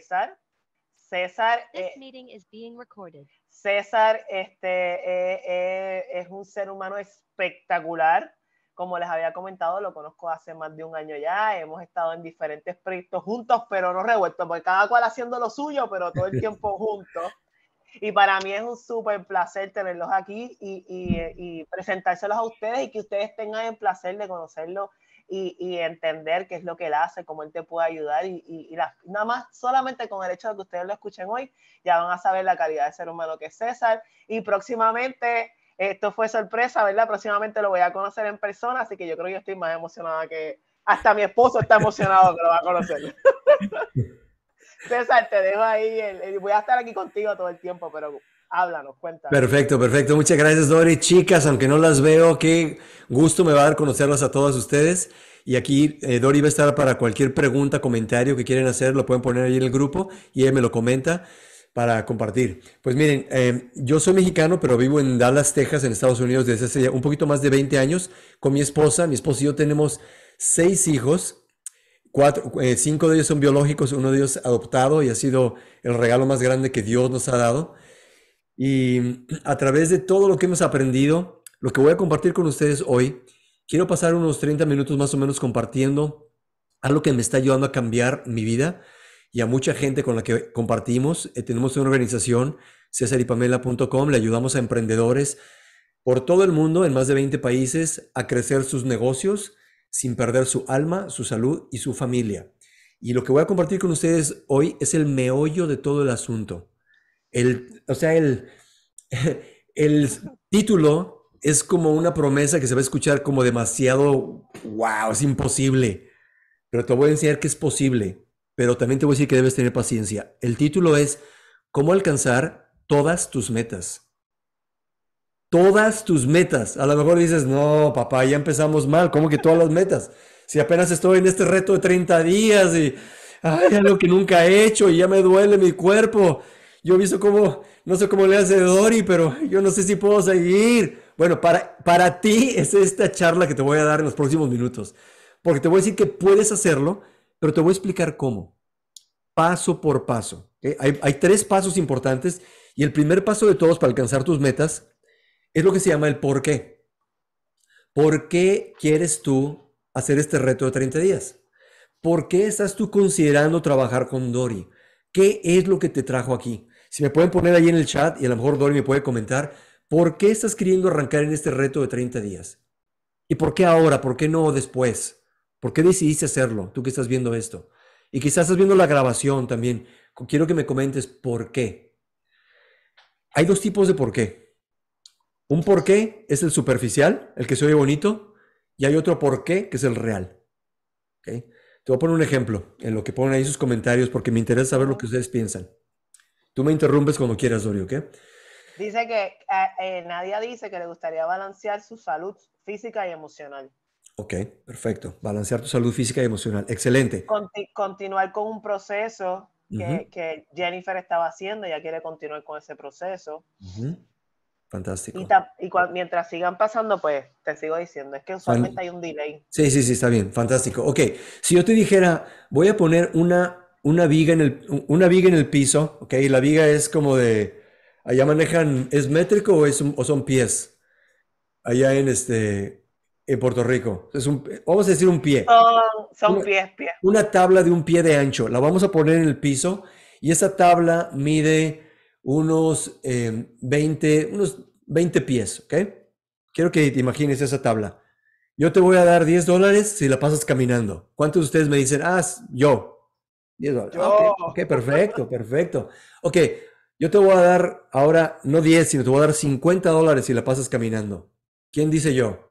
César. César, eh, este, eh, eh, es un ser humano espectacular como les había comentado, lo conozco hace más de un año ya, hemos estado en diferentes proyectos juntos, pero no revueltos, porque cada cual haciendo lo suyo, pero todo el tiempo juntos. Y para mí es un súper placer tenerlos aquí y, y presentárselos a ustedes y que ustedes tengan el placer de conocerlo y, entender qué es lo que él hace, cómo él te puede ayudar y, nada más solamente con el hecho de que ustedes lo escuchen hoy, ya van a saber la calidad de ser humano que es César y próximamente, esto fue sorpresa, ¿verdad? Próximamente lo voy a conocer en persona, así que yo creo que yo estoy más emocionada que hasta mi esposo está emocionado que lo va a conocer. César, te dejo ahí, voy a estar aquí contigo todo el tiempo, pero háblanos, cuéntanos. Perfecto, perfecto. Muchas gracias, Dori. Chicas, aunque no las veo, qué gusto me va a dar conocerlas a todas ustedes. Y aquí eh, Dori va a estar para cualquier pregunta, comentario que quieran hacer, lo pueden poner ahí en el grupo y él me lo comenta para compartir. Pues miren, eh, yo soy mexicano, pero vivo en Dallas, Texas, en Estados Unidos desde hace un poquito más de 20 años con mi esposa. Mi esposa y yo tenemos seis hijos, cuatro, eh, cinco de ellos son biológicos, uno de ellos adoptado y ha sido el regalo más grande que Dios nos ha dado. Y mm, a través de todo lo que hemos aprendido, lo que voy a compartir con ustedes hoy, quiero pasar unos 30 minutos más o menos compartiendo algo que me está ayudando a cambiar mi vida y a mucha gente con la que compartimos. Eh, tenemos una organización, cesaripamela.com, le ayudamos a emprendedores por todo el mundo, en más de 20 países, a crecer sus negocios sin perder su alma, su salud y su familia. Y lo que voy a compartir con ustedes hoy es el meollo de todo el asunto. El, o sea, el, el título es como una promesa que se va a escuchar como demasiado, wow, es imposible. Pero te voy a enseñar que es posible, pero también te voy a decir que debes tener paciencia. El título es ¿Cómo alcanzar todas tus metas? Todas tus metas. A lo mejor dices, no, papá, ya empezamos mal. ¿Cómo que todas las metas? Si apenas estoy en este reto de 30 días y ay, algo que nunca he hecho y ya me duele mi cuerpo yo he visto cómo, no sé cómo le hace Dori, pero yo no sé si puedo seguir. Bueno, para, para ti es esta charla que te voy a dar en los próximos minutos, porque te voy a decir que puedes hacerlo, pero te voy a explicar cómo, paso por paso. Hay, hay tres pasos importantes y el primer paso de todos para alcanzar tus metas es lo que se llama el por qué. ¿Por qué quieres tú hacer este reto de 30 días? ¿Por qué estás tú considerando trabajar con Dori? ¿Qué es lo que te trajo aquí? Si me pueden poner ahí en el chat y a lo mejor Dori me puede comentar, ¿por qué estás queriendo arrancar en este reto de 30 días? ¿Y por qué ahora? ¿Por qué no después? ¿Por qué decidiste hacerlo? Tú que estás viendo esto. Y quizás estás viendo la grabación también. Quiero que me comentes por qué. Hay dos tipos de por qué. Un por qué es el superficial, el que se oye bonito, y hay otro por qué que es el real. Te voy a poner un ejemplo en lo que ponen ahí sus comentarios porque me interesa saber lo que ustedes piensan. Tú me interrumpes cuando quieras, Ori, ¿ok? Dice que eh, eh, Nadie dice que le gustaría balancear su salud física y emocional. Ok, perfecto. Balancear tu salud física y emocional. Excelente. continuar con un proceso que, Jennifer estaba haciendo, ya quiere continuar con ese proceso. Fantástico. Y, mientras sigan pasando, pues te sigo diciendo, es que usualmente hay un delay. Sí, sí, sí, está bien, fantástico. Ok, si yo te dijera, voy a poner una una viga en el, una viga en el piso, ¿ok? La viga es como de, allá manejan, ¿es métrico o, es, o son pies? Allá en este, en Puerto Rico. vamos a decir un pie. Oh, son pies, pies. Una tabla de un pie de ancho. La vamos a poner en el piso y esa tabla mide unos, 20, em, unos 20 pies, ¿ok? Quiero que te imagines esa tabla. Yo te voy a dar 10 dólares si la pasas caminando. ¿Cuántos de ustedes me dicen, ah, yo, 10 dólares. Ah, ok, perfecto, perfecto. Ok, yo te voy a dar ahora, no 10, sino te voy a dar 50 dólares si la pasas caminando. ¿Quién dice yo?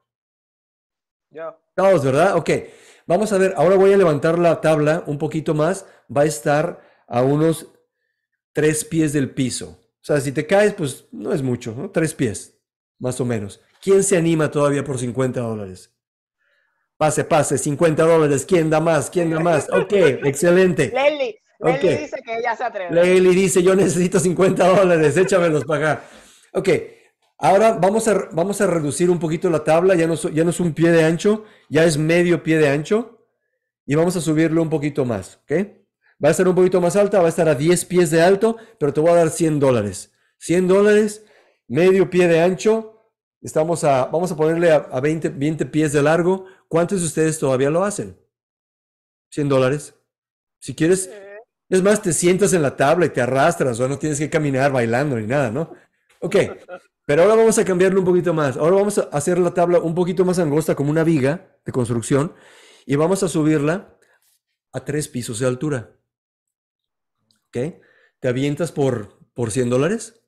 Yo. Todos, ¿verdad? Ok. Vamos a ver, ahora voy a levantar la tabla un poquito más. Va a estar a unos 3 pies del piso. O sea, si te caes, pues no es mucho, ¿no? Tres pies, más o menos. ¿Quién se anima todavía por 50 dólares? Pase, pase, 50 dólares. ¿Quién da más? ¿Quién da más? Ok, excelente. Lely, dice que ella se atreve. Lely dice, yo necesito 50 dólares, échamelos para acá. Ok, ahora vamos a, vamos a reducir un poquito la tabla, ya no, ya no es un pie de ancho, ya es medio pie de ancho. Y vamos a subirlo un poquito más, ¿ok? Va a estar un poquito más alta, va a estar a 10 pies de alto, pero te voy a dar 100 dólares. 100 dólares, medio pie de ancho, estamos a, vamos a ponerle a, 20, 20 pies de largo, ¿Cuántos de ustedes todavía lo hacen? 100 dólares. Si quieres, es más, te sientas en la tabla y te arrastras, o no tienes que caminar bailando ni nada, ¿no? Ok, pero ahora vamos a cambiarlo un poquito más. Ahora vamos a hacer la tabla un poquito más angosta, como una viga de construcción, y vamos a subirla a tres pisos de altura. ¿Ok? ¿Te avientas por, por 100 dólares?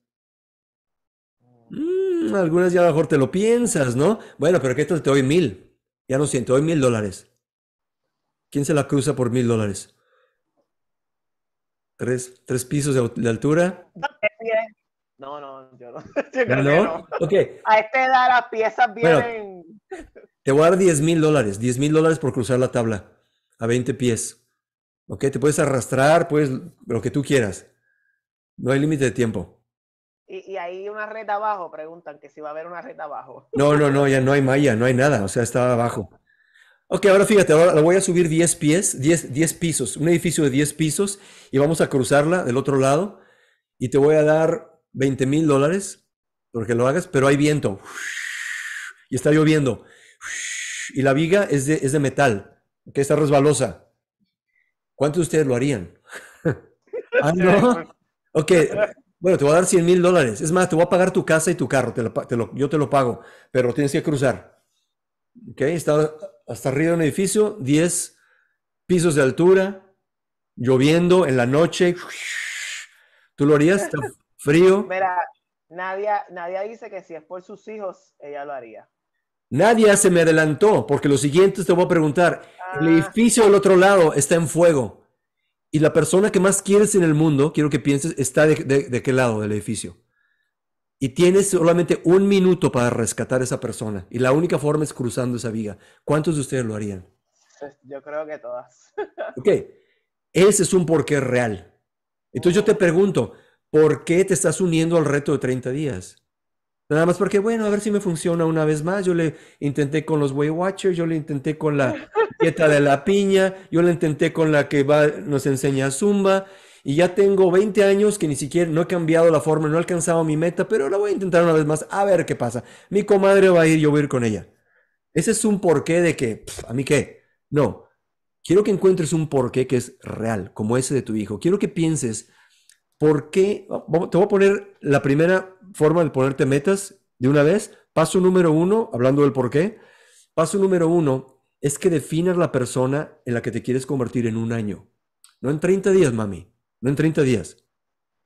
Mm. Mm, algunas ya a lo mejor te lo piensas, ¿no? Bueno, pero ¿qué te doy mil? Ya no siento, hoy mil dólares. ¿Quién se la cruza por mil dólares? ¿Tres, tres pisos de, altura? No, no, yo no. A este edad las piezas vienen. te voy a dar 10 mil dólares, 10 mil dólares por cruzar la tabla a 20 pies. ¿Ok? Te puedes arrastrar, puedes lo que tú quieras. No hay límite de tiempo. Y, y ahí una red abajo, preguntan que si va a haber una red abajo. No, no, no, ya no hay malla, no hay nada, o sea, está abajo. Ok, ahora fíjate, ahora la voy a subir 10 pies, 10, 10 pisos, un edificio de 10 pisos y vamos a cruzarla del otro lado y te voy a dar 20 mil dólares porque lo hagas, pero hay viento y está lloviendo y la viga es de, metal, que está resbalosa. ¿Cuántos de ustedes lo harían? ah, no. Ok, bueno, te voy a dar 100 mil dólares. Es más, te voy a pagar tu casa y tu carro. Te lo, yo te lo pago, pero tienes que cruzar. ¿Ok? Está hasta arriba de un edificio, 10 pisos de altura, lloviendo en la noche. ¿Tú lo harías? frío. Mira, nadie, nadie dice que si es por sus hijos, ella lo haría. Nadie se me adelantó, porque lo siguiente te voy a preguntar. El ah. edificio del otro lado está en fuego y la persona que más quieres en el mundo, quiero que pienses, está de, qué lado del edificio. Y tienes solamente un minuto para rescatar a esa persona. Y la única forma es cruzando esa viga. ¿Cuántos de ustedes lo harían? Pues, yo creo que todas. ok. Ese es un porqué real. Entonces yo te pregunto, ¿por qué te estás uniendo al reto de 30 días? Nada más porque, bueno, a ver si me funciona una vez más. Yo le intenté con los way Watchers, yo le intenté con la dieta de la piña, yo le intenté con la que va, nos enseña Zumba. Y ya tengo 20 años que ni siquiera no he cambiado la forma, no he alcanzado mi meta, pero la voy a intentar una vez más a ver qué pasa. Mi comadre va a ir, yo voy a ir con ella. Ese es un porqué de que, ¿a mí qué? No. Quiero que encuentres un porqué que es real, como ese de tu hijo. Quiero que pienses ¿Por qué? Te voy a poner la primera forma de ponerte metas de una vez. Paso número uno, hablando del por qué. Paso número uno es que definas la persona en la que te quieres convertir en un año. No en 30 días, mami. No en 30 días.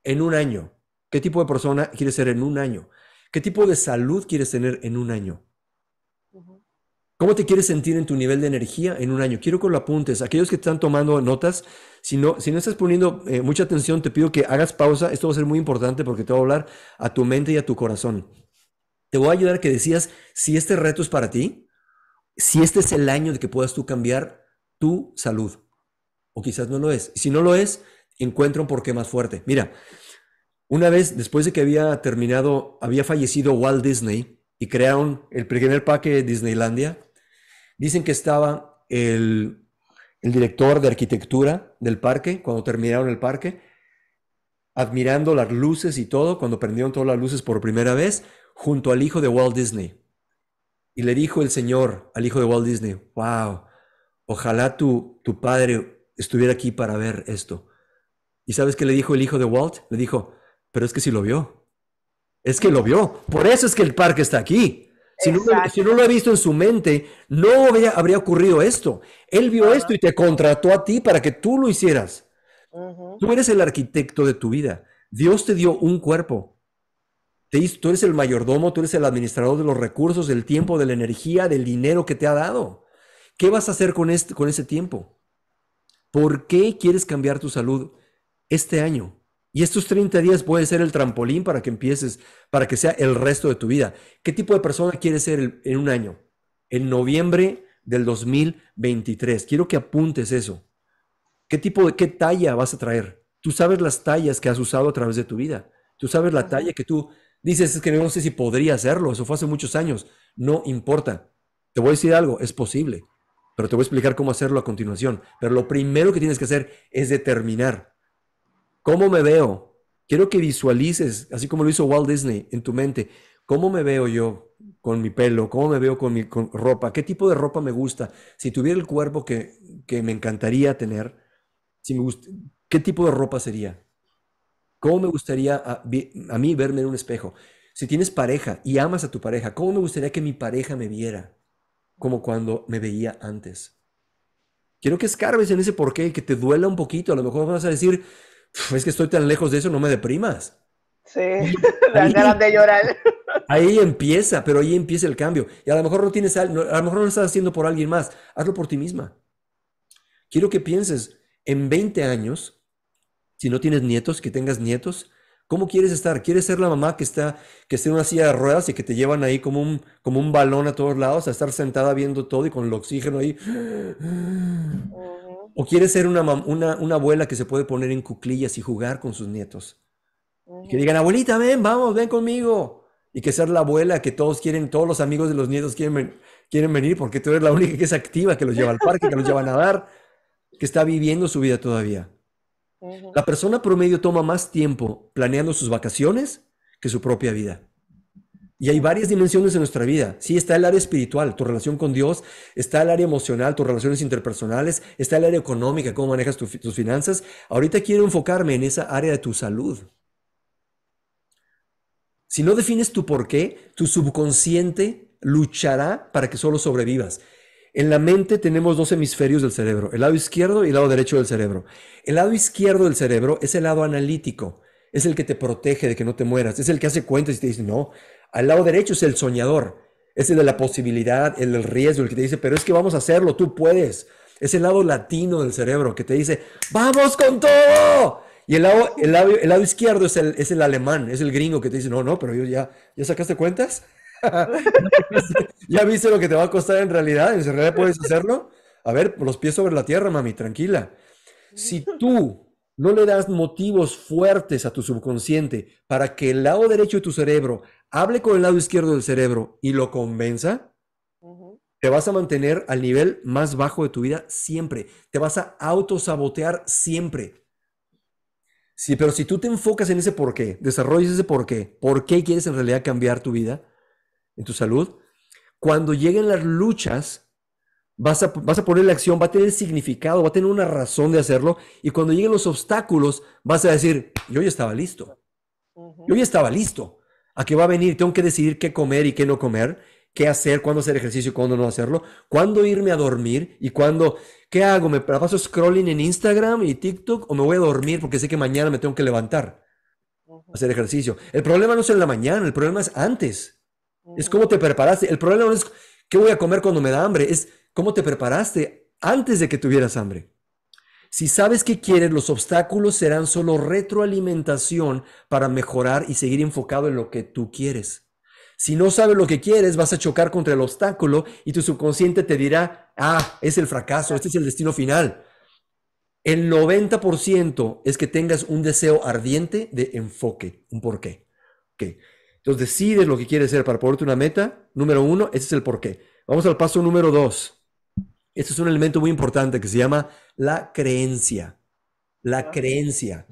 En un año. ¿Qué tipo de persona quieres ser en un año? ¿Qué tipo de salud quieres tener en un año? ¿Cómo te quieres sentir en tu nivel de energía en un año? Quiero que lo apuntes. Aquellos que están tomando notas, si no, si no estás poniendo eh, mucha atención, te pido que hagas pausa. Esto va a ser muy importante porque te va a hablar a tu mente y a tu corazón. Te voy a ayudar que decidas si este reto es para ti, si este es el año de que puedas tú cambiar tu salud. O quizás no lo es. Si no lo es, encuentro un porqué más fuerte. Mira, una vez después de que había terminado, había fallecido Walt Disney y crearon el primer parque Disneylandia Dicen que estaba el, director de arquitectura del parque, cuando terminaron el parque, admirando las luces y todo, cuando prendieron todas las luces por primera vez, junto al hijo de Walt Disney. Y le dijo el Señor al hijo de Walt Disney, wow, ojalá tu, tu padre estuviera aquí para ver esto. ¿Y sabes qué le dijo el hijo de Walt? Le dijo, pero es que sí lo vio. Es que lo vio. Por eso es que el parque está aquí. Si no, lo ha visto en su mente, no habría, ocurrido esto. Él vio esto y te contrató a ti para que tú lo hicieras. Tú eres el arquitecto de tu vida. Dios te dio un cuerpo. Te tú eres el mayordomo, tú eres el administrador de los recursos, del tiempo, de la energía, del dinero que te ha dado. ¿Qué vas a hacer con, este, con ese tiempo? ¿Por qué quieres cambiar tu salud este año? Y estos 30 días puede ser el trampolín para que empieces, para que sea el resto de tu vida. ¿Qué tipo de persona quieres ser en un año? En noviembre del 2023. Quiero que apuntes eso. ¿Qué tipo de, qué talla vas a traer? Tú sabes las tallas que has usado a través de tu vida. Tú sabes la talla que tú dices, es que no sé si podría hacerlo. Eso fue hace muchos años. No importa. Te voy a decir algo, es posible. Pero te voy a explicar cómo hacerlo a continuación. Pero lo primero que tienes que hacer es determinar ¿Cómo me veo? Quiero que visualices, así como lo hizo Walt Disney en tu mente, ¿cómo me veo yo con mi pelo? ¿Cómo me veo con mi ropa? ¿Qué tipo de ropa me gusta? Si tuviera el cuerpo que, me encantaría tener, si ¿qué tipo de ropa sería? ¿Cómo me gustaría a, ah, a mí verme en un espejo? Si tienes pareja y amas a tu pareja, ¿cómo me gustaría que mi pareja me viera? Como cuando me veía antes. Quiero que escarbes en ese porqué, que te duela un poquito. A lo mejor vas a decir, es que estoy tan lejos de eso, no me deprimas. Sí, las ganas de llorar. Ahí empieza, pero ahí empieza el cambio. Y a lo mejor no tienes, a lo mejor no estás haciendo por alguien más, hazlo por ti misma. Quiero que pienses, en 20 años, si no tienes nietos, que tengas nietos, ¿Cómo quieres estar? ¿Quieres ser la mamá que está, que está en una silla de ruedas y que te llevan ahí como un, como un balón a todos lados, a estar sentada viendo todo y con el oxígeno ahí? Oh. ¿O quiere ser una, abuela que se puede poner en cuclillas y jugar con sus nietos? Que digan, abuelita, ven, vamos, ven conmigo. Y que ser la abuela que todos quieren, todos los amigos de los nietos quieren, quieren venir porque tú eres la única que es activa, que los lleva al parque, que los lleva a nadar, que está viviendo su vida todavía. La persona promedio toma más tiempo planeando sus vacaciones que su propia vida. Y hay varias dimensiones en nuestra vida. Sí, está el área espiritual, tu relación con Dios, está el área emocional, tus relaciones interpersonales, está el área económica, cómo manejas tus finanzas. Ahorita quiero enfocarme en esa área de tu salud. Si no defines tu por qué, tu subconsciente luchará para que solo sobrevivas. En la mente tenemos dos hemisferios del cerebro, el lado izquierdo y el lado derecho del cerebro. El lado izquierdo del cerebro es el lado analítico, es el que te protege de que no te mueras, es el que hace cuentas y te dice, no, al lado derecho es el soñador, es el de la posibilidad, el riesgo, el que te dice, pero es que vamos a hacerlo, tú puedes. Es el lado latino del cerebro que te dice, vamos con todo. Y el lado, el lado, izquierdo es el, es el alemán, es el gringo que te dice, no, no, pero yo ya, ¿ya sacaste cuentas? ¿Ya viste lo que te va a costar en realidad? ¿En realidad puedes hacerlo? A ver, los pies sobre la tierra, mami, tranquila. Si tú no le das motivos fuertes a tu subconsciente para que el lado derecho de tu cerebro hable con el lado izquierdo del cerebro y lo convenza, te vas a mantener al nivel más bajo de tu vida siempre. Te vas a autosabotear siempre. Sí, pero si tú te enfocas en ese por qué, desarrollas ese por qué, por qué quieres en realidad cambiar tu vida, en tu salud, cuando lleguen las luchas, vas a, vas a poner la acción, va a tener significado, va a tener una razón de hacerlo, y cuando lleguen los obstáculos, vas a decir, yo ya estaba listo, yo ya estaba listo, a qué va a venir, tengo que decidir qué comer y qué no comer, qué hacer, cuándo hacer ejercicio y cuándo no hacerlo, cuándo irme a dormir y cuándo, ¿qué hago? ¿Me paso scrolling en Instagram y TikTok o me voy a dormir porque sé que mañana me tengo que levantar a hacer ejercicio? El problema no es en la mañana, el problema es antes. Es cómo te preparaste. El problema no es qué voy a comer cuando me da hambre, es cómo te preparaste antes de que tuvieras hambre. Si sabes qué quieres, los obstáculos serán solo retroalimentación para mejorar y seguir enfocado en lo que tú quieres. Si no sabes lo que quieres, vas a chocar contra el obstáculo y tu subconsciente te dirá, ah, es el fracaso, este es el destino final. El 90% es que tengas un deseo ardiente de enfoque, un porqué. Okay. Entonces decides lo que quieres ser para ponerte una meta. Número uno, ese es el porqué. Vamos al paso número dos. Este es un elemento muy importante que se llama la creencia. La ah. creencia.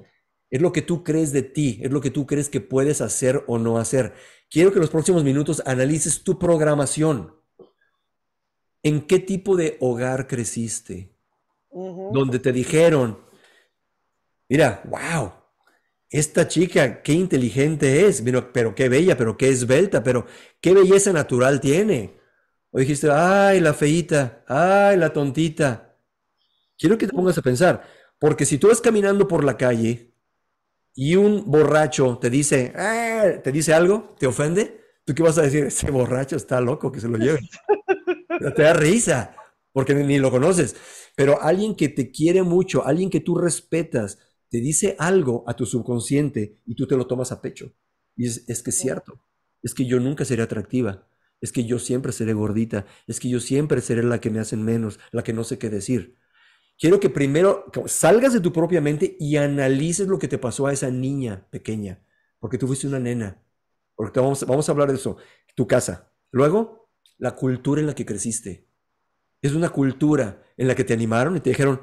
Es lo que tú crees de ti, es lo que tú crees que puedes hacer o no hacer. Quiero que en los próximos minutos analices tu programación. ¿En qué tipo de hogar creciste? Donde te dijeron, mira, wow, esta chica, qué inteligente es, pero qué bella, pero qué esbelta, pero qué belleza natural tiene. O dijiste, ay, la feita ay, la tontita. Quiero que te pongas a pensar, porque si tú vas caminando por la calle y un borracho te dice, ah", te dice algo, te ofende, ¿tú qué vas a decir? Ese borracho está loco, que se lo lleve te da risa, porque ni lo conoces. Pero alguien que te quiere mucho, alguien que tú respetas, te dice algo a tu subconsciente y tú te lo tomas a pecho. Y es, es que es cierto, es que yo nunca sería atractiva, es que yo siempre seré gordita, es que yo siempre seré la que me hacen menos, la que no sé qué decir. Quiero que primero salgas de tu propia mente y analices lo que te pasó a esa niña pequeña, porque tú fuiste una nena. Porque vamos, vamos a hablar de eso. Tu casa. Luego, la cultura en la que creciste. Es una cultura en la que te animaron y te dijeron,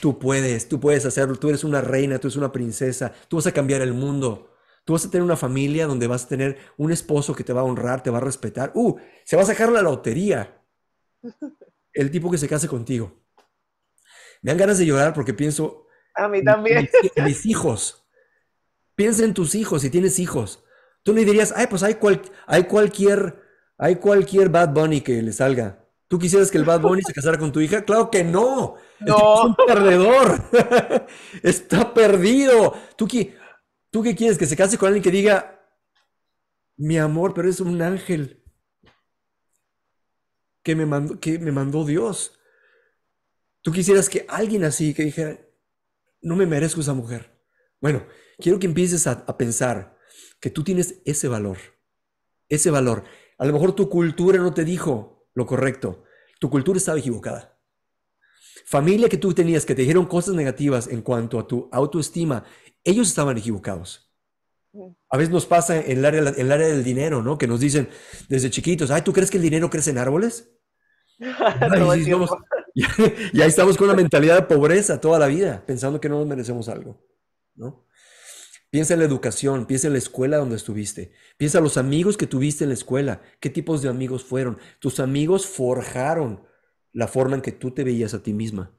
tú puedes, tú puedes hacerlo, tú eres una reina, tú eres una princesa, tú vas a cambiar el mundo. Tú vas a tener una familia donde vas a tener un esposo que te va a honrar, te va a respetar. ¡Uh! Se va a sacar la lotería. El tipo que se case contigo. Me dan ganas de llorar porque pienso. A mí también. mis, hijos. Piensa en tus hijos, si tienes hijos. Tú no dirías, ay, pues hay, cual, hay, cualquier, hay cualquier Bad Bunny que le salga. ¿Tú quisieras que el Bad Bunny se casara con tu hija? Claro que no. no. Es un perdedor. Está perdido. ¿Tú qué? ¿Tú qué quieres? ¿Que se case con alguien que diga, mi amor, pero es un ángel que me mandó, que me mandó Dios? ¿Tú quisieras que alguien así que dijera, no me merezco esa mujer? Bueno, quiero que empieces a, a pensar que tú tienes ese valor, ese valor. A lo mejor tu cultura no te dijo lo correcto, tu cultura estaba equivocada familia que tú tenías que te dijeron cosas negativas en cuanto a tu autoestima ellos estaban equivocados. A veces nos pasa en el, área, del dinero, ¿no? Que nos dicen desde chiquitos, ay, ¿tú crees que el dinero crece en árboles? y, ahí estamos con la mentalidad de pobreza toda la vida, pensando que no nos merecemos algo, ¿no? Piensa en la educación, piensa en la escuela donde estuviste, piensa en los amigos que tuviste en la escuela, qué tipos de amigos fueron. Tus amigos forjaron la forma en que tú te veías a ti misma.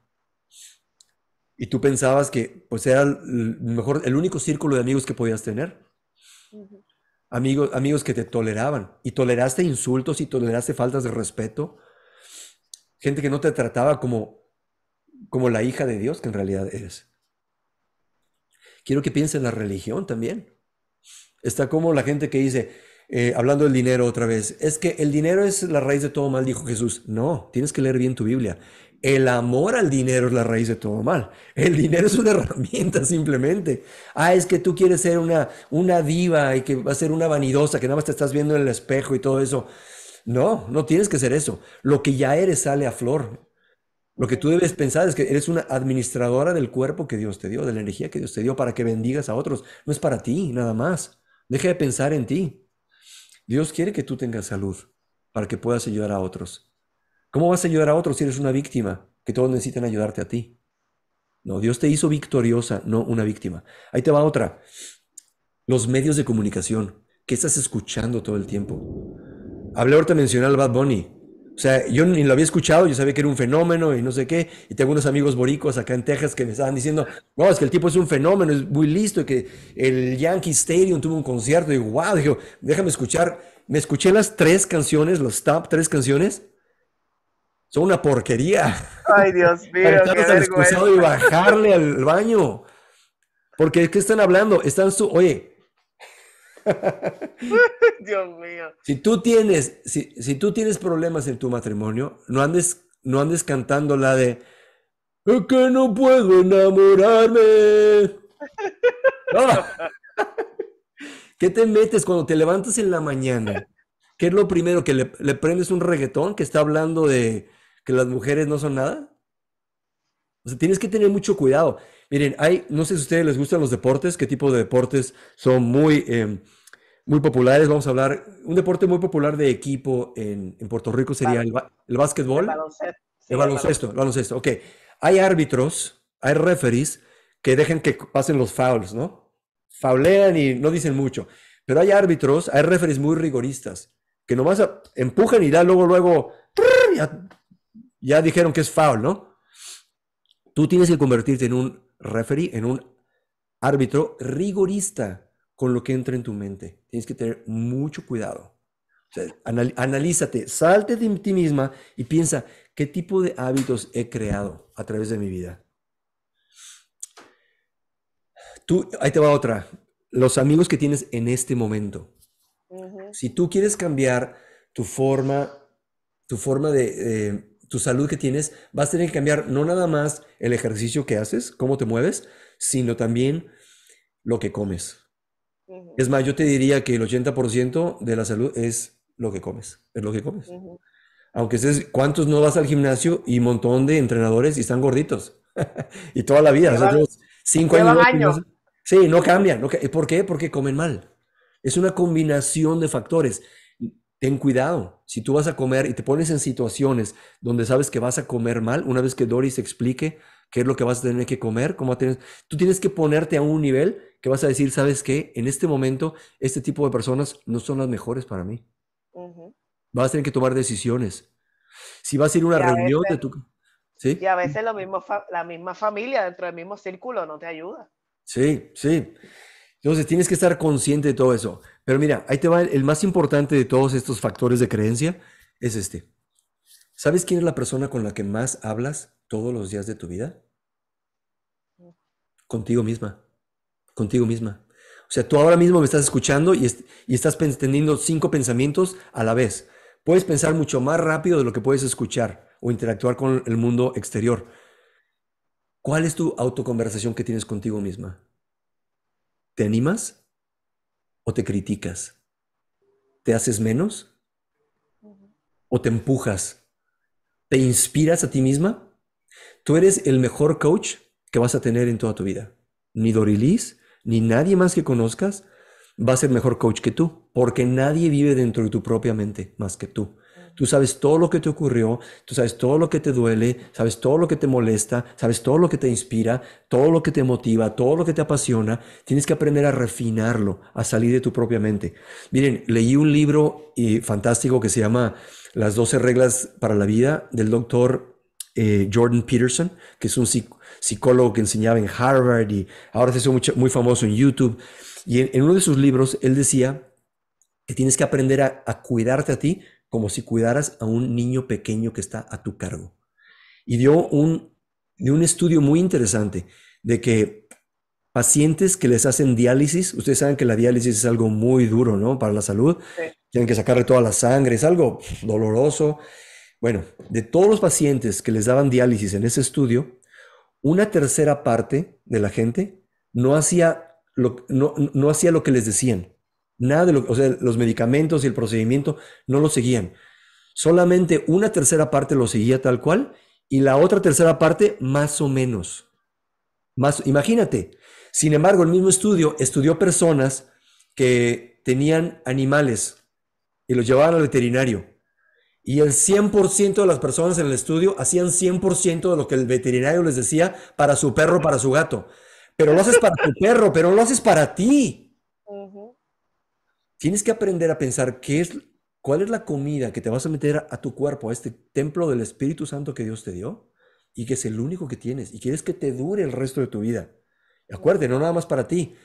Y tú pensabas que pues era el, mejor, el único círculo de amigos que podías tener. amigos, amigos que te toleraban. Y toleraste insultos y toleraste faltas de respeto. Gente que no te trataba como, como la hija de Dios que en realidad eres. Quiero que pienses en la religión también. Está como la gente que dice, eh, hablando del dinero otra vez, es que el dinero es la raíz de todo mal, dijo Jesús. No, tienes que leer bien tu Biblia. El amor al dinero es la raíz de todo mal. El dinero es una herramienta simplemente. Ah, es que tú quieres ser una, una diva y que va a ser una vanidosa, que nada más te estás viendo en el espejo y todo eso. No, no tienes que ser eso. Lo que ya eres sale a flor. Lo que tú debes pensar es que eres una administradora del cuerpo que Dios te dio, de la energía que Dios te dio para que bendigas a otros. No es para ti, nada más. Deja de pensar en ti. Dios quiere que tú tengas salud para que puedas ayudar a otros. ¿Cómo vas a ayudar a otros si eres una víctima? Que todos necesitan ayudarte a ti. No, Dios te hizo victoriosa, no una víctima. Ahí te va otra. Los medios de comunicación. ¿Qué estás escuchando todo el tiempo? Hablé ahorita mencioné al Bad Bunny. O sea, yo ni lo había escuchado, yo sabía que era un fenómeno y no sé qué. Y tengo unos amigos boricos acá en Texas que me estaban diciendo, wow, es que el tipo es un fenómeno, es muy listo, y que el Yankee Stadium tuvo un concierto. Y digo, wow, déjame escuchar. Me escuché las tres canciones, los top tres canciones, son una porquería. Ay, Dios mío. y bajarle al baño. Porque es que están hablando, están su. Oye. Dios mío. Si tú tienes, si, tú tienes problemas en tu matrimonio, no andes, no andes cantando la de es que no puedo enamorarme. No. ¿Qué te metes cuando te levantas en la mañana? ¿Qué es lo primero? ¿Que le, prendes un reggaetón que está hablando de que las mujeres no son nada? O sea, tienes que tener mucho cuidado. Miren, hay, no sé si a ustedes les gustan los deportes, qué tipo de deportes son muy, em, muy populares. Vamos a hablar, un deporte muy popular de equipo en, Puerto Rico sería el, básquetbol. El baloncesto. el baloncesto, Ok. Hay árbitros, hay referees que dejan que pasen los fouls, ¿no? Faulean y no dicen mucho. Pero hay árbitros, hay referees muy rigoristas que nomás empujan y da luego, luego, ya dijeron que es foul, ¿no? Tú tienes que convertirte en un referee, en un árbitro rigorista con lo que entra en tu mente. Tienes que tener mucho cuidado. analízate, salte de ti misma y piensa, ¿qué tipo de hábitos he creado a través de mi vida? Tú, ahí te va otra. Los amigos que tienes en este momento. Si tú quieres cambiar tu forma, tu forma de tu salud que tienes, vas a tener que cambiar no nada más el ejercicio que haces, cómo te mueves, sino también lo que comes. Es más, yo te diría que el 80% de la salud es lo que comes, es lo que comes. Aunque estés, ¿cuántos no vas al gimnasio y montón de entrenadores y están gorditos? y toda la vida, nosotros o años. sí, no cambian. ¿Por qué? Porque comen mal. Es una combinación de factores ten cuidado. Si tú vas a comer y te pones en situaciones donde sabes que vas a comer mal, una vez que Doris explique qué es lo que vas a tener que comer, cómo tienes, tú tienes que ponerte a un nivel que vas a decir, sabes qué, en este momento este tipo de personas no son las mejores para mí. Vas a tener que tomar decisiones. Si vas a ir a una reunión de tu... Y a veces lo mismo, la misma familia dentro del mismo círculo no te ayuda. Sí, sí. Entonces tienes que estar consciente de todo eso. Pero mira, ahí te va el, más importante de todos estos factores de creencia, es este. ¿Sabes quién es la persona con la que más hablas todos los días de tu vida? Contigo misma, contigo misma. O sea, tú ahora mismo me estás escuchando y, y estás teniendo cinco pensamientos a la vez. Puedes pensar mucho más rápido de lo que puedes escuchar o interactuar con el mundo exterior. ¿Cuál es tu autoconversación que tienes contigo misma? ¿Te animas o te criticas? ¿Te haces menos? ¿O te empujas? ¿Te inspiras a ti misma? Tú eres el mejor coach que vas a tener en toda tu vida. Ni Dorilis, ni nadie más que conozcas va a ser mejor coach que tú, porque nadie vive dentro de tu propia mente más que tú. Tú sabes todo lo que te ocurrió, tú sabes todo lo que te duele, sabes todo lo que te molesta, sabes todo lo que te inspira, todo lo que te motiva, todo lo que te apasiona. Tienes que aprender a refinarlo, a salir de tu propia mente. Miren, leí un libro eh, fantástico que se llama Las 12 reglas para la vida del doctor eh, Jordan Peterson, que es un psicólogo que enseñaba en Harvard y ahora se hizo muy, famoso en YouTube. Y en, uno de sus libros él decía que tienes que aprender a, cuidarte a ti como si cuidaras a un niño pequeño que está a tu cargo. Y dio un, un estudio muy interesante de que pacientes que les hacen diálisis, ustedes saben que la diálisis es algo muy duro, ¿no? Para la salud. Tienen que sacarle toda la sangre, es algo doloroso. Bueno, de todos los pacientes que les daban diálisis en ese estudio, una tercera parte de la gente no hacía lo, no hacía lo que les decían. Nada de lo, o sea, los medicamentos y el procedimiento no lo seguían. Solamente una tercera parte lo seguía tal cual y la otra tercera parte más o menos. Más, imagínate. Sin embargo, el mismo estudio estudió personas que tenían animales y los llevaban al veterinario. Y el 100% de las personas en el estudio hacían 100% de lo que el veterinario les decía para su perro, para su gato. Pero lo haces para tu perro, pero lo haces para ti. Tienes que aprender a pensar qué es, cuál es la comida que te vas a meter a, tu cuerpo, a este templo del Espíritu Santo que Dios te dio y que es el único que tienes y quieres que te dure el resto de tu vida. Acuérdate, no nada más para ti,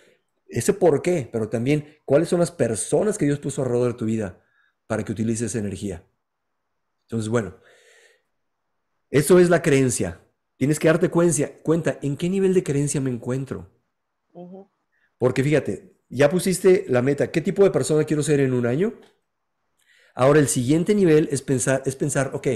ese por qué, pero también cuáles son las personas que Dios puso alrededor de tu vida para que utilices esa energía. Entonces, bueno, eso es la creencia. Tienes que darte cuenta, cuenta en qué nivel de creencia me encuentro. Porque fíjate, ya pusiste la meta, ¿qué tipo de persona quiero ser en un año? Ahora el siguiente nivel es pensar, es pensar, ok,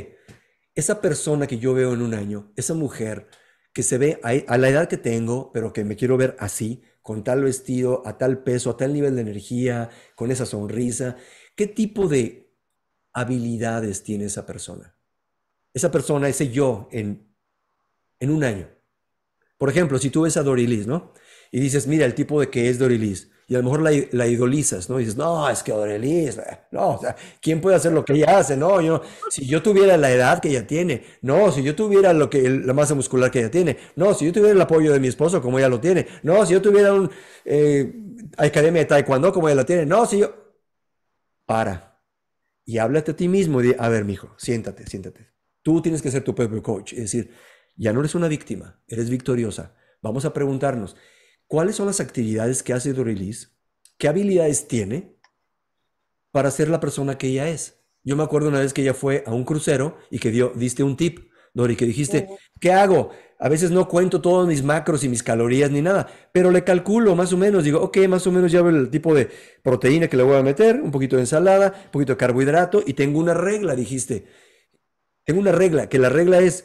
esa persona que yo veo en un año, esa mujer que se ve a, la edad que tengo, pero que me quiero ver así, con tal vestido, a tal peso, a tal nivel de energía, con esa sonrisa, ¿qué tipo de habilidades tiene esa persona? Esa persona, ese yo en, en un año. Por ejemplo, si tú ves a Dorilis, ¿no? Y dices, mira el tipo de que es Dorilis y a lo mejor la, idolizas, ¿no? Y dices, no, es que Aurelis, eh, no, o sea, ¿quién puede hacer lo que ella hace? No, yo, si yo tuviera la edad que ella tiene, no, si yo tuviera lo que, la masa muscular que ella tiene, no, si yo tuviera el apoyo de mi esposo como ella lo tiene, no, si yo tuviera un, eh, academia de taekwondo como ella la tiene, no, si yo... Para. Y háblate a ti mismo y di, a ver, mijo, siéntate, siéntate. Tú tienes que ser tu propio coach. Es decir, ya no eres una víctima, eres victoriosa. Vamos a preguntarnos, cuáles son las actividades que hace Dorilis? qué habilidades tiene para ser la persona que ella es. Yo me acuerdo una vez que ella fue a un crucero y que dio, diste un tip, Dori, que dijiste, ¿qué hago? A veces no cuento todos mis macros y mis calorías ni nada, pero le calculo más o menos. Digo, ok, más o menos ya veo el tipo de proteína que le voy a meter, un poquito de ensalada, un poquito de carbohidrato y tengo una regla, dijiste. Tengo una regla, que la regla es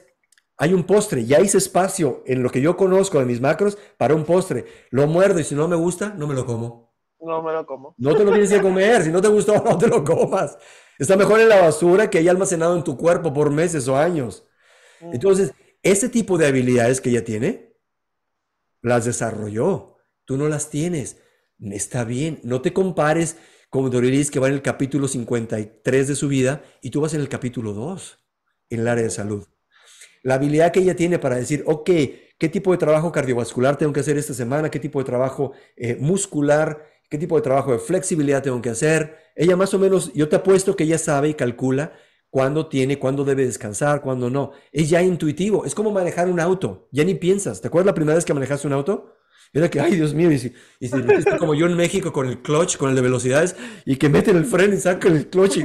hay un postre, ya hice espacio en lo que yo conozco de mis macros para un postre. Lo muerdo y si no me gusta, no me lo como. No me lo como. No te lo tienes que comer, si no te gustó, no te lo comas. Está mejor en la basura que hay almacenado en tu cuerpo por meses o años. Mm. Entonces, ese tipo de habilidades que ella tiene, las desarrolló. Tú no las tienes. Está bien, no te compares con Dorilis que va en el capítulo 53 de su vida y tú vas en el capítulo 2, en el área de salud la habilidad que ella tiene para decir, ok, ¿qué tipo de trabajo cardiovascular tengo que hacer esta semana? ¿Qué tipo de trabajo eh, muscular? ¿Qué tipo de trabajo de flexibilidad tengo que hacer? Ella más o menos, yo te apuesto que ella sabe y calcula cuándo tiene, cuándo debe descansar, cuándo no. Es ya intuitivo, es como manejar un auto, ya ni piensas. ¿Te acuerdas la primera vez que manejaste un auto? Era que, ay Dios mío, y si, y como yo en México con el clutch, con el de velocidades, y que meten el freno y sacan el clutch y,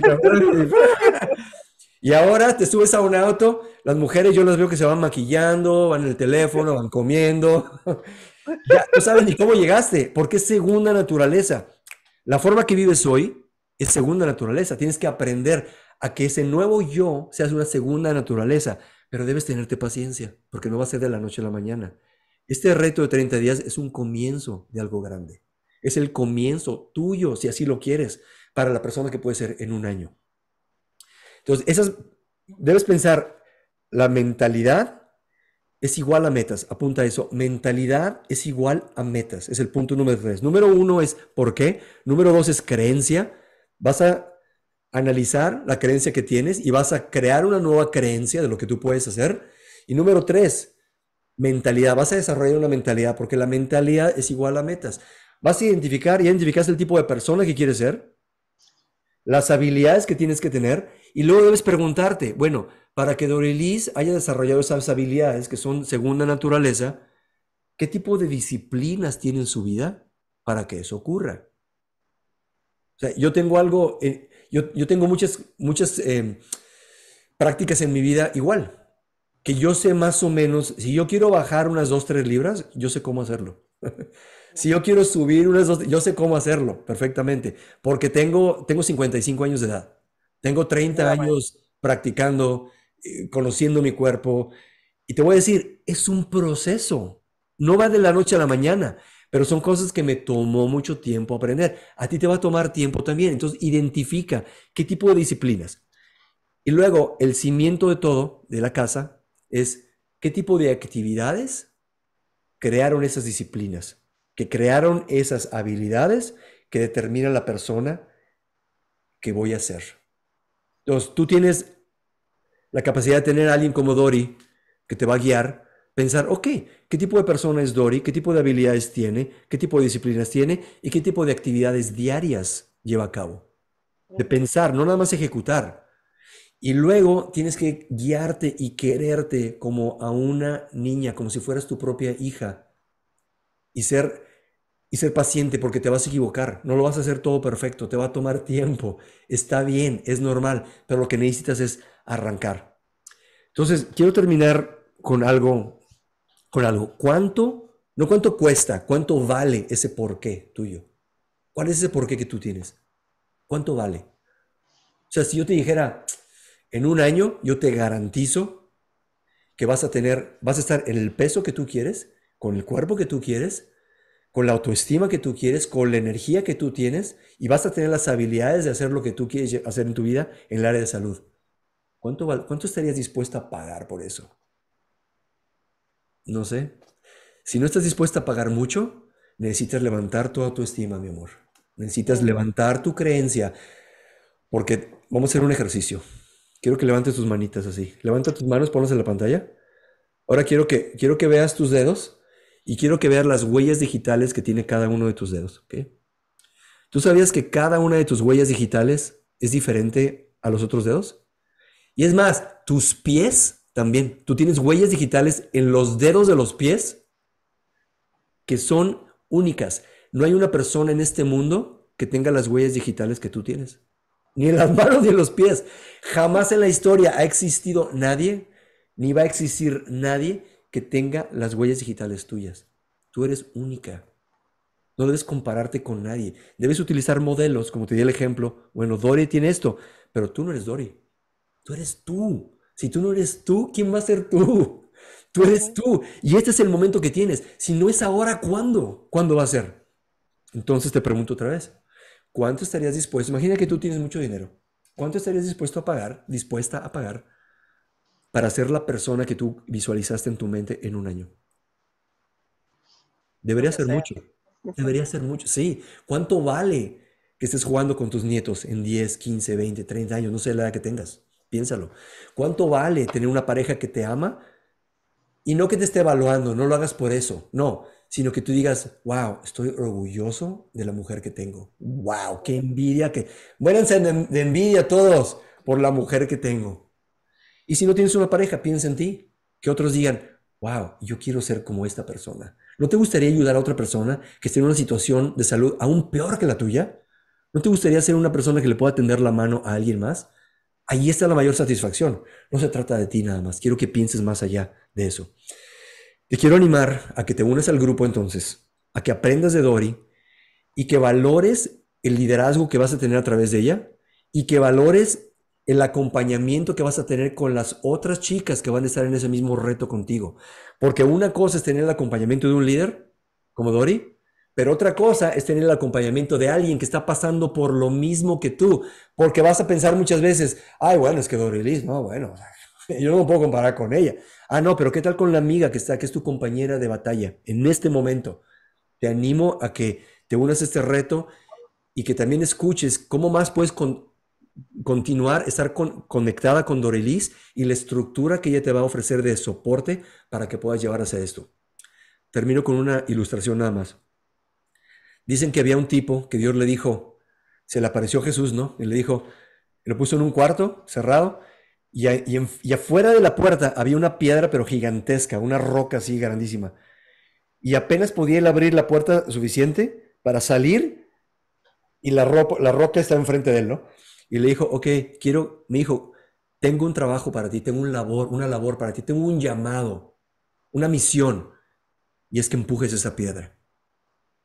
y ahora te subes a un auto, las mujeres yo las veo que se van maquillando, van en el teléfono, van comiendo. ya no sabes ni cómo llegaste, porque es segunda naturaleza. La forma que vives hoy es segunda naturaleza. Tienes que aprender a que ese nuevo yo sea una segunda naturaleza, pero debes tenerte paciencia, porque no va a ser de la noche a la mañana. Este reto de 30 días es un comienzo de algo grande. Es el comienzo tuyo, si así lo quieres, para la persona que puede ser en un año. Entonces, esas, debes pensar, la mentalidad es igual a metas. Apunta a eso. Mentalidad es igual a metas. Es el punto número tres. Número uno es por qué. Número dos es creencia. Vas a analizar la creencia que tienes y vas a crear una nueva creencia de lo que tú puedes hacer. Y número tres, mentalidad. Vas a desarrollar una mentalidad porque la mentalidad es igual a metas. Vas a identificar, y el tipo de persona que quieres ser, las habilidades que tienes que tener y luego debes preguntarte, bueno, para que Dorilis haya desarrollado esas habilidades que son segunda naturaleza, ¿qué tipo de disciplinas tiene en su vida para que eso ocurra? O sea, yo tengo algo, eh, yo, tengo muchas, muchas em, prácticas en mi vida igual, que yo sé más o menos, si yo quiero bajar unas dos, tres libras, yo sé cómo hacerlo. Si yo quiero subir unas dos, yo sé cómo hacerlo perfectamente, porque tengo, tengo 55 años de edad, tengo 30 años practicando, eh, conociendo mi cuerpo, y te voy a decir, es un proceso, no va de la noche a la mañana, pero son cosas que me tomó mucho tiempo aprender. A ti te va a tomar tiempo también, entonces identifica qué tipo de disciplinas. Y luego, el cimiento de todo, de la casa, es qué tipo de actividades crearon esas disciplinas que crearon esas habilidades que determina la persona que voy a ser. Entonces, tú tienes la capacidad de tener a alguien como Dory que te va a guiar, pensar, ok, ¿qué tipo de persona es Dory? ¿Qué tipo de habilidades tiene? ¿Qué tipo de disciplinas tiene? ¿Y qué tipo de actividades diarias lleva a cabo? De pensar, no nada más ejecutar. Y luego tienes que guiarte y quererte como a una niña, como si fueras tu propia hija. Y ser y ser paciente porque te vas a equivocar, no lo vas a hacer todo perfecto, te va a tomar tiempo, está bien, es normal, pero lo que necesitas es arrancar. Entonces, quiero terminar con algo, con algo. ¿Cuánto, no cuánto cuesta, cuánto vale ese porqué tuyo? ¿Cuál es ese porqué que tú tienes? ¿Cuánto vale? O sea, si yo te dijera, en un año yo te garantizo que vas a tener, vas a estar en el peso que tú quieres, con el cuerpo que tú quieres, con la autoestima que tú quieres, con la energía que tú tienes y vas a tener las habilidades de hacer lo que tú quieres hacer en tu vida en el área de salud. ¿Cuánto, cuánto estarías dispuesta a pagar por eso? No sé. Si no estás dispuesta a pagar mucho, necesitas levantar tu autoestima, mi amor. Necesitas levantar tu creencia. Porque vamos a hacer un ejercicio. Quiero que levantes tus manitas así. Levanta tus manos, ponlas en la pantalla. Ahora quiero que, quiero que veas tus dedos y quiero que veas las huellas digitales que tiene cada uno de tus dedos. ¿Tú sabías que cada una de tus huellas digitales es diferente a los otros dedos? Y es más, tus pies también. Tú tienes huellas digitales en los dedos de los pies que son únicas. No hay una persona en este mundo que tenga las huellas digitales que tú tienes. Ni en las manos ni en los pies. Jamás en la historia ha existido nadie, ni va a existir nadie que tenga las huellas digitales tuyas. Tú eres única. No debes compararte con nadie. Debes utilizar modelos, como te di el ejemplo. Bueno, Dory tiene esto, pero tú no eres Dory. Tú eres tú. Si tú no eres tú, ¿quién va a ser tú? Tú eres tú. Y este es el momento que tienes. Si no es ahora, ¿cuándo? ¿Cuándo va a ser? Entonces te pregunto otra vez. ¿Cuánto estarías dispuesto? Imagina que tú tienes mucho dinero. ¿Cuánto estarías dispuesto a pagar, dispuesta a pagar para ser la persona que tú visualizaste en tu mente en un año? Debería ser mucho. Debería ser mucho. Sí. ¿Cuánto vale que estés jugando con tus nietos en 10, 15, 20, 30 años? No sé la edad que tengas. Piénsalo. ¿Cuánto vale tener una pareja que te ama? Y no que te esté evaluando, no lo hagas por eso, no, sino que tú digas, wow, estoy orgulloso de la mujer que tengo. Wow, qué envidia que... de, envidia todos por la mujer que tengo. Y si no tienes una pareja, piensa en ti. Que otros digan, wow, yo quiero ser como esta persona. ¿No te gustaría ayudar a otra persona que esté en una situación de salud aún peor que la tuya? ¿No te gustaría ser una persona que le pueda tender la mano a alguien más? Ahí está la mayor satisfacción. No se trata de ti nada más. Quiero que pienses más allá de eso. Te quiero animar a que te unas al grupo entonces, a que aprendas de Dori y que valores el liderazgo que vas a tener a través de ella y que valores el acompañamiento que vas a tener con las otras chicas que van a estar en ese mismo reto contigo. Porque una cosa es tener el acompañamiento de un líder, como Dori, pero otra cosa es tener el acompañamiento de alguien que está pasando por lo mismo que tú. Porque vas a pensar muchas veces, ay, bueno, es que Dori Liz, no, bueno, yo no puedo comparar con ella. Ah, no, pero ¿qué tal con la amiga que está, que es tu compañera de batalla en este momento? Te animo a que te unas a este reto y que también escuches cómo más puedes continuar, estar conectada con Dorelis y la estructura que ella te va a ofrecer de soporte para que puedas llevar hacia esto. Termino con una ilustración nada más. Dicen que había un tipo que Dios le dijo, se le apareció Jesús, ¿no? Y le dijo, lo puso en un cuarto cerrado y, y, afuera de la puerta había una piedra pero gigantesca, una roca así grandísima. Y apenas podía él abrir la puerta suficiente para salir y la, la roca está enfrente de él, ¿no? Y le dijo, ok, quiero, me dijo, tengo un trabajo para ti, tengo un labor, una labor para ti, tengo un llamado, una misión. Y es que empujes esa piedra.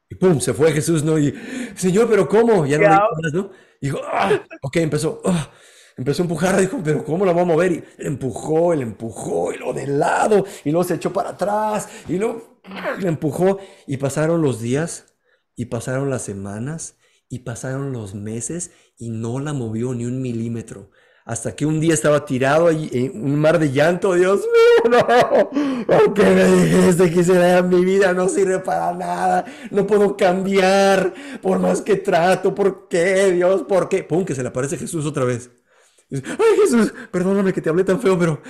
Y pum, se fue Jesús, ¿no? Y, Señor, pero ¿cómo? Ya no ¿no? Y dijo, ah, ok, empezó, ah, empezó a empujar, dijo, pero ¿cómo la voy a mover? Y le empujó, le empujó, y lo de lado, y luego se echó para atrás, y luego le empujó. Y pasaron los días, y pasaron las semanas, y pasaron los meses y no la movió ni un milímetro. Hasta que un día estaba tirado ahí en un mar de llanto. Dios mío, no. ¿Por qué me dijiste que mi vida? No sirve para nada. No puedo cambiar. Por más que trato. ¿Por qué, Dios? ¿Por qué? Pum, que se le aparece Jesús otra vez. Ay Jesús, perdóname que te hablé tan feo, pero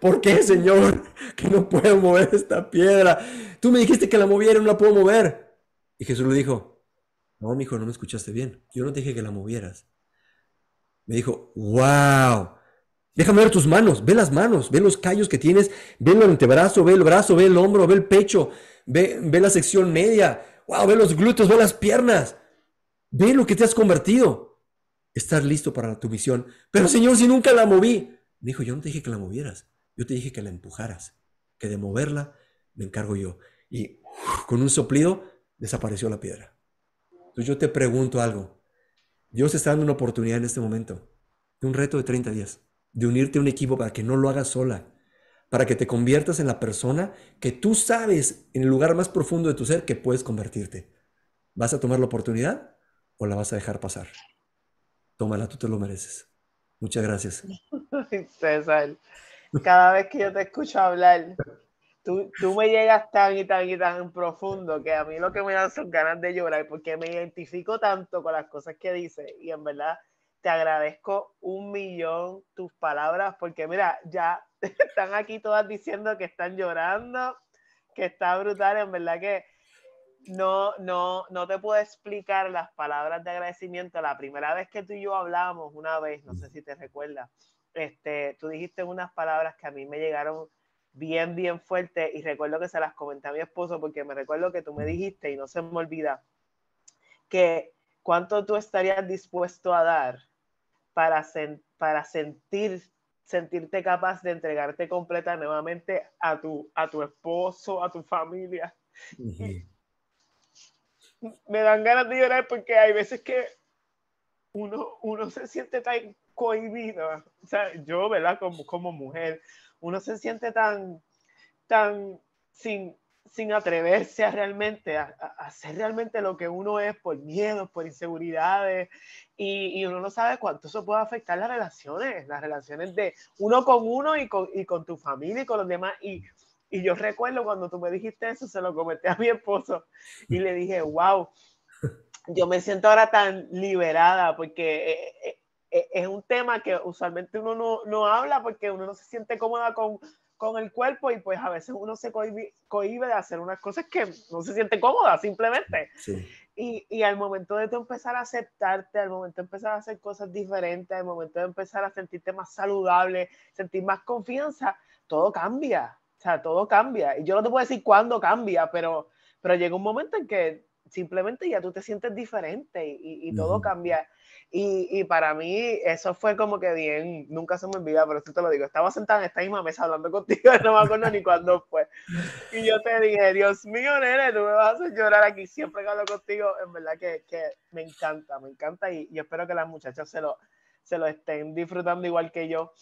¿por qué, Señor? Que no puedo mover esta piedra. Tú me dijiste que la moviera, no la puedo mover. Y Jesús le dijo, no, hijo, no me escuchaste bien. Yo no te dije que la movieras. Me dijo, wow. Déjame ver tus manos, ve las manos, ve los callos que tienes, ve el antebrazo, ve el brazo, ve el hombro, ve el pecho, ve, la sección media, wow, ve los glúteos, ve las piernas, ve lo que te has convertido. Estás listo para tu misión. Pero Señor, si nunca la moví. Me dijo, yo no te dije que la movieras, yo te dije que la empujaras, que de moverla me encargo yo. Y con un soplido desapareció la piedra. Entonces yo te pregunto algo. Dios está dando una oportunidad en este momento, de un reto de 30 días, de unirte a un equipo para que no lo hagas sola, para que te conviertas en la persona que tú sabes en el lugar más profundo de tu ser que puedes convertirte. ¿Vas a tomar la oportunidad o la vas a dejar pasar? Tómala, tú te lo mereces. Muchas gracias. César, cada vez que yo te escucho hablar, tú, me llegas tan y tan y tan profundo que a mí lo que me dan son ganas de llorar porque me identifico tanto con las cosas que dices y en verdad te agradezco un millón tus palabras porque mira, ya están aquí todas diciendo que están llorando, que está brutal, en verdad que no, no, no te puedo explicar las palabras de agradecimiento. La primera vez que tú y yo hablamos, una vez, no sé si te recuerdas, este, tú dijiste unas palabras que a mí me llegaron bien, bien fuerte y recuerdo que se las comenté a mi esposo porque me recuerdo que tú me dijiste y no se me olvida que cuánto tú estarías dispuesto a dar para, para sentir, sentirte capaz de entregarte completa nuevamente a tu, a tu esposo, a tu familia. Me dan ganas de llorar porque hay veces que uno, uno se siente tan cohibido. O sea, yo, ¿verdad? Como, como mujer, uno se siente tan, tan sin, sin atreverse a realmente, a, hacer realmente lo que uno es por miedos, por inseguridades, y, y, uno no sabe cuánto eso puede afectar las relaciones, las relaciones de uno con uno y con, y con tu familia y con los demás. Y, y, yo recuerdo cuando tú me dijiste eso, se lo comenté a mi esposo y le dije, wow, yo me siento ahora tan liberada porque... Eh, eh, eh, es un tema que usualmente uno no, no habla porque uno no se siente cómoda con, con el cuerpo y pues a veces uno se cohibe, de hacer unas cosas que no se siente cómoda simplemente. Y, y, al momento de empezar a aceptarte, al momento de empezar a hacer cosas diferentes, al momento de empezar a sentirte más saludable, sentir más confianza, todo cambia. O sea, todo cambia. Y yo no te puedo decir cuándo cambia, pero, pero llega un momento en que simplemente ya tú te sientes diferente y, todo cambia. Y, y, para mí eso fue como que bien, nunca se me olvida, pero esto te lo digo, estaba sentada en esta misma mesa hablando contigo, no me acuerdo ni cuándo fue. Y yo te dije, Dios mío, nene, tú me vas a hacer llorar aquí siempre que hablo contigo, en verdad que, que me encanta, me encanta y, yo espero que las muchachas se lo, se lo estén disfrutando igual que yo.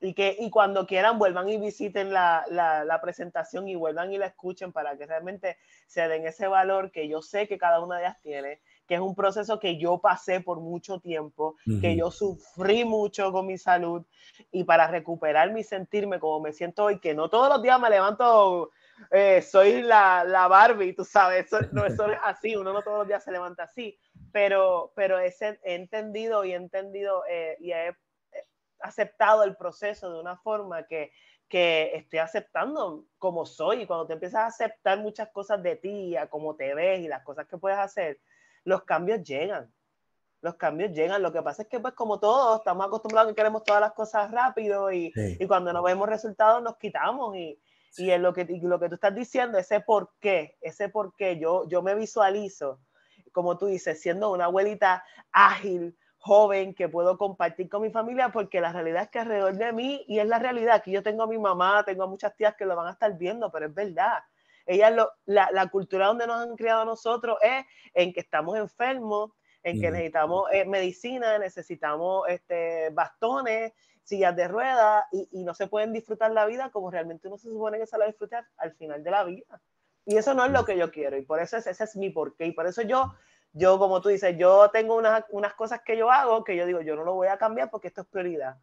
Y que y cuando quieran vuelvan y visiten la, la, la presentación y vuelvan y la escuchen para que realmente se den ese valor que yo sé que cada una de ellas tiene es un proceso que yo pasé por mucho tiempo, que yo sufrí mucho con mi salud y para recuperarme y sentirme como me siento hoy, que no todos los días me levanto, eh, soy la, la, Barbie, tú sabes, eso, no es así, uno no todos los días se levanta así, pero, pero ese, he entendido y he entendido eh, y he eh, aceptado el proceso de una forma que, que estoy aceptando como soy. Y cuando te empiezas a aceptar muchas cosas de ti, a cómo te ves y las cosas que puedes hacer, los cambios llegan. Los cambios llegan. Lo que pasa es que, pues, como todos, estamos acostumbrados a que queremos todas las cosas rápido y, cuando no vemos resultados nos quitamos. Y, en lo que, lo que tú estás diciendo, ese por qué, ese por qué, yo, yo me visualizo, como tú dices, siendo una abuelita ágil, joven que puedo compartir con mi familia porque la realidad es que alrededor de mí, y es la realidad, que yo tengo a mi mamá, tengo a muchas tías que lo van a estar viendo, pero es verdad, ella lo, la, la, cultura donde nos han criado nosotros es en que estamos enfermos, en que necesitamos eh, medicina, necesitamos este, bastones, sillas de ruedas y, y, no se pueden disfrutar la vida como realmente uno se supone que se la disfrutar al final de la vida. Y eso no es lo que yo quiero y por eso ese es mi porqué y por eso yo yo, como tú dices, yo tengo unas, unas, cosas que yo hago que yo digo, yo no lo voy a cambiar porque esto es prioridad.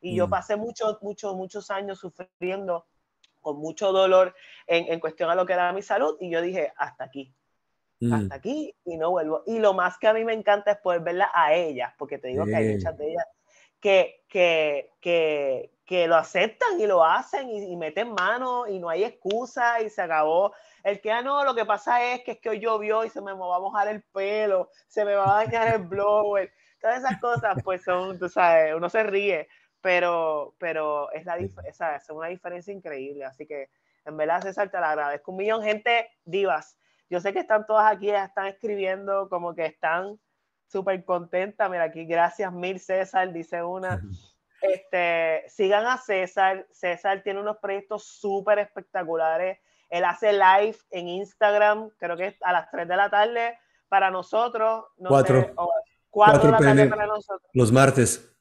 Y yo pasé muchos, muchos, muchos años sufriendo con mucho dolor en, en, cuestión a lo que era mi salud y yo dije, hasta aquí, hasta aquí y no vuelvo. Y lo más que a mí me encanta es poder verla a ellas, porque te digo que hay muchas de ellas que, que, que, que lo aceptan y lo hacen y, meten mano y no hay excusa y se acabó. El que, ya ah, no, lo que pasa es que es que hoy llovió y se me va a mojar el pelo, se me va a dañar el blower, todas esas cosas, pues son, tú sabes, uno se ríe, pero, pero es, la es una diferencia increíble. Así que, en verdad, César, te la agradezco un millón. Gente, divas, yo sé que están todas aquí, están escribiendo, como que están súper contentas. Mira, aquí, gracias mil, César, dice una. Este, sigan a César. César tiene unos proyectos súper espectaculares. Él hace live en Instagram, creo que es a las 3 de la tarde para nosotros. No cuatro. de la tarde para nosotros. Los martes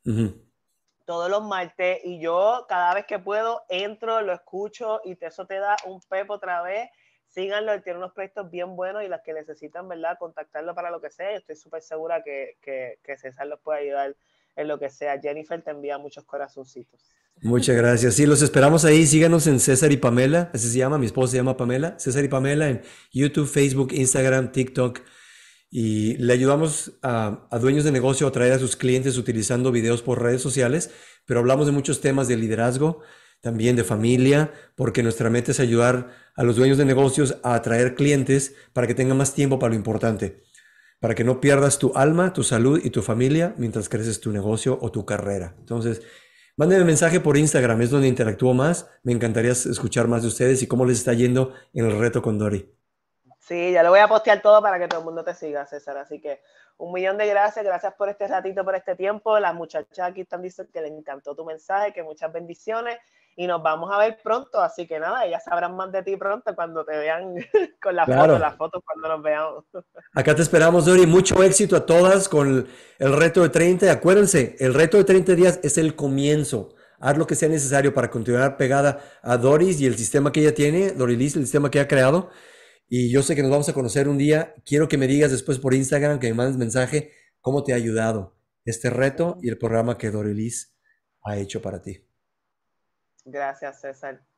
todos los martes y yo cada vez que puedo entro, lo escucho y eso te da un pepo otra vez. Síganlo, tiene unos proyectos bien buenos y las que necesitan, ¿verdad? Contactarlo para lo que sea. Yo estoy súper segura que, que, que César los puede ayudar en lo que sea. Jennifer te envía muchos corazoncitos. Muchas gracias. Sí, los esperamos ahí. Síganos en César y Pamela. Así se llama. Mi esposo se llama Pamela. César y Pamela en YouTube, Facebook, Instagram, TikTok y le ayudamos a, dueños de negocio a atraer a sus clientes utilizando videos por redes sociales, pero hablamos de muchos temas de liderazgo, también de familia, porque nuestra meta es ayudar a los dueños de negocios a atraer clientes para que tengan más tiempo para lo importante, para que no pierdas tu alma, tu salud y tu familia mientras creces tu negocio o tu carrera. Entonces, Mándeme mensaje por Instagram, es donde interactúo más. Me encantaría escuchar más de ustedes y cómo les está yendo en el reto con Dori. Sí, ya lo voy a postear todo para que todo el mundo te siga, César. Así que un millón de gracias, gracias por este ratito, por este tiempo. Las muchachas aquí están diciendo que les encantó tu mensaje, que muchas bendiciones y nos vamos a ver pronto. Así que nada, ellas sabrán más de ti pronto cuando te vean con las foto fotos, las fotos cuando nos veamos. Acá te esperamos, Dori. Mucho éxito a todas con el reto de 30. Acuérdense, el reto de 30 días es el comienzo. Haz lo que sea necesario para continuar pegada a Doris y el sistema que ella tiene, Dorilis, el sistema que ha creado y yo sé que nos vamos a conocer un día. Quiero que me digas después por Instagram, que me mandes mensaje, cómo te ha ayudado este reto y el programa que Dorilis ha hecho para ti. Gracias, César.